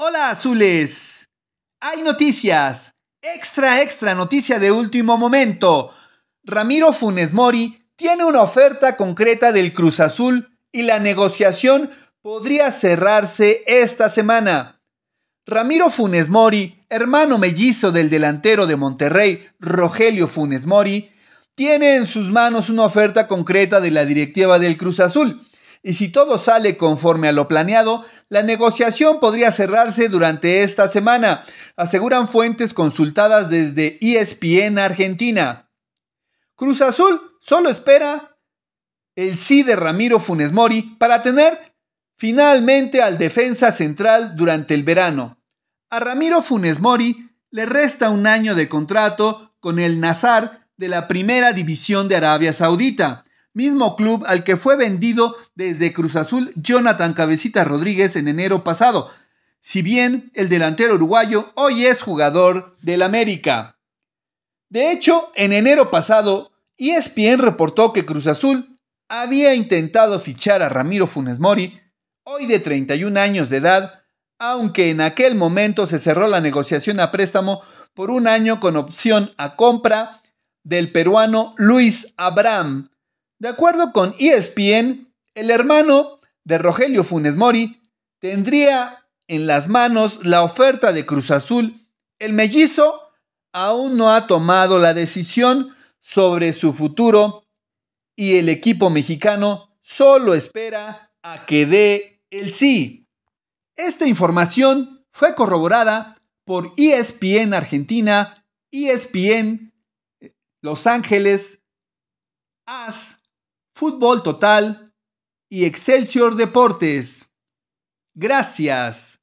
Hola azules. Hay noticias. Extra, extra, noticia de último momento. Ramiro Funes Mori tiene una oferta concreta del Cruz Azul y la negociación podría cerrarse esta semana. Ramiro Funes Mori, hermano mellizo del delantero de Monterrey, Rogelio Funes Mori, tiene en sus manos una oferta concreta de la directiva del Cruz Azul y si todo sale conforme a lo planeado, la negociación podría cerrarse durante esta semana, aseguran fuentes consultadas desde ESPN Argentina. Cruz Azul solo espera el sí de Ramiro Funes Mori para tener finalmente al defensa central durante el verano. A Ramiro Funes Mori le resta un año de contrato con el Nazar de la Primera División de Arabia Saudita mismo club al que fue vendido desde Cruz Azul Jonathan Cabecita Rodríguez en enero pasado, si bien el delantero uruguayo hoy es jugador del América. De hecho, en enero pasado, ESPN reportó que Cruz Azul había intentado fichar a Ramiro Funes Mori, hoy de 31 años de edad, aunque en aquel momento se cerró la negociación a préstamo por un año con opción a compra del peruano Luis Abraham, de acuerdo con ESPN, el hermano de Rogelio Funes Mori tendría en las manos la oferta de Cruz Azul. El mellizo aún no ha tomado la decisión sobre su futuro y el equipo mexicano solo espera a que dé el sí. Esta información fue corroborada por ESPN Argentina, ESPN eh, Los Ángeles, AS Fútbol Total y Excelsior Deportes. Gracias.